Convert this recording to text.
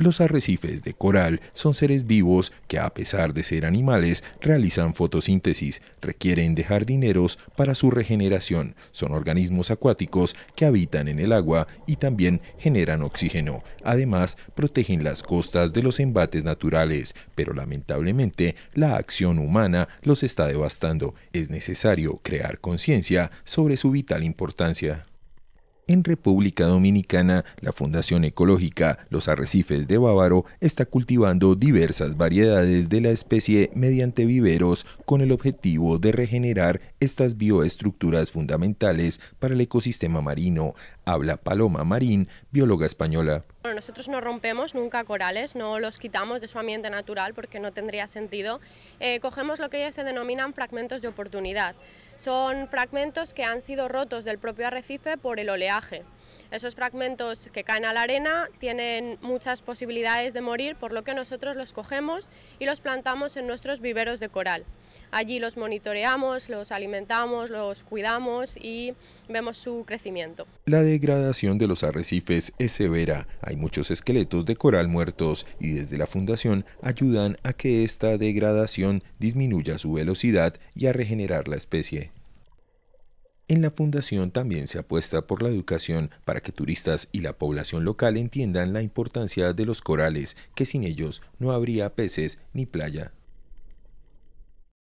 Los arrecifes de coral son seres vivos que a pesar de ser animales realizan fotosíntesis, requieren dejar dineros para su regeneración, son organismos acuáticos que habitan en el agua y también generan oxígeno. Además, protegen las costas de los embates naturales, pero lamentablemente la acción humana los está devastando. Es necesario crear conciencia sobre su vital importancia. En República Dominicana, la Fundación Ecológica Los Arrecifes de Bávaro está cultivando diversas variedades de la especie mediante viveros con el objetivo de regenerar estas bioestructuras fundamentales para el ecosistema marino, habla Paloma Marín, bióloga española. nosotros no rompemos nunca corales, no los quitamos de su ambiente natural porque no tendría sentido. Eh, cogemos lo que ya se denominan fragmentos de oportunidad. Son fragmentos que han sido rotos del propio arrecife por el oleaje. Esos fragmentos que caen a la arena tienen muchas posibilidades de morir, por lo que nosotros los cogemos y los plantamos en nuestros viveros de coral. Allí los monitoreamos, los alimentamos, los cuidamos y vemos su crecimiento. La degradación de los arrecifes es severa. Hay muchos esqueletos de coral muertos y desde la fundación ayudan a que esta degradación disminuya su velocidad y a regenerar la especie. En la fundación también se apuesta por la educación para que turistas y la población local entiendan la importancia de los corales, que sin ellos no habría peces ni playa